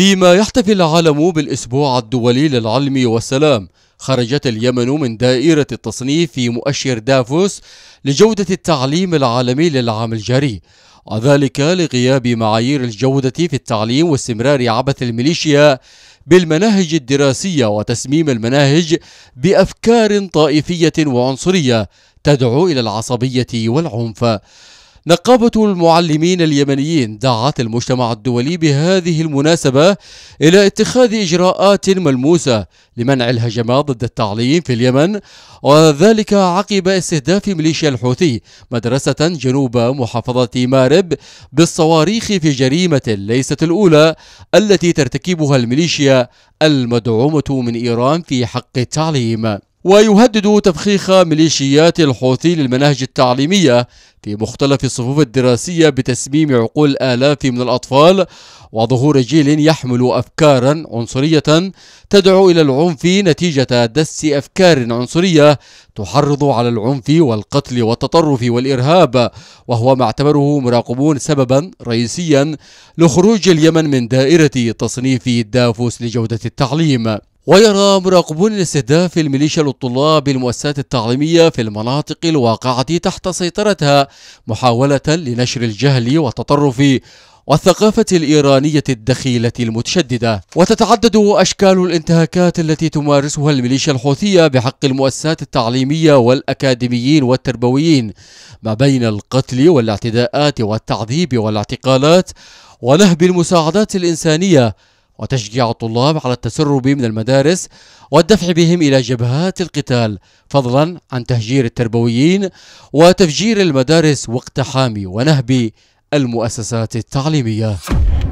فيما يحتفي العالم بالأسبوع الدولي للعلم والسلام خرجت اليمن من دائرة التصنيف في مؤشر دافوس لجودة التعليم العالمي للعام الجاري وذلك لغياب معايير الجودة في التعليم واستمرار عبث الميليشيا بالمناهج الدراسية وتسميم المناهج بأفكار طائفية وعنصرية تدعو إلى العصبية والعنف نقابة المعلمين اليمنيين دعت المجتمع الدولي بهذه المناسبة إلى اتخاذ إجراءات ملموسة لمنع الهجمات ضد التعليم في اليمن وذلك عقب استهداف ميليشيا الحوثي مدرسة جنوب محافظة مارب بالصواريخ في جريمة ليست الأولى التي ترتكبها الميليشيا المدعومة من إيران في حق التعليم ويهدد تفخيخ ميليشيات الحوثي للمناهج التعليمية في مختلف الصفوف الدراسية بتسميم عقول آلاف من الأطفال وظهور جيل يحمل أفكارا عنصرية تدعو إلى العنف نتيجة دس أفكار عنصرية تحرض على العنف والقتل والتطرف والإرهاب وهو ما اعتبره مراقبون سببا رئيسيا لخروج اليمن من دائرة تصنيف دافوس لجودة التعليم ويرى مراقبون الاستهداف الميليشيا للطلاب بالمؤسسات التعليمية في المناطق الواقعة تحت سيطرتها محاولة لنشر الجهل والتطرف والثقافة الإيرانية الدخيلة المتشددة وتتعدد أشكال الانتهاكات التي تمارسها الميليشيا الحوثية بحق المؤسسات التعليمية والأكاديميين والتربويين ما بين القتل والاعتداءات والتعذيب والاعتقالات ونهب المساعدات الإنسانية وتشجيع الطلاب على التسرب من المدارس والدفع بهم إلى جبهات القتال فضلا عن تهجير التربويين وتفجير المدارس واقتحام ونهب المؤسسات التعليمية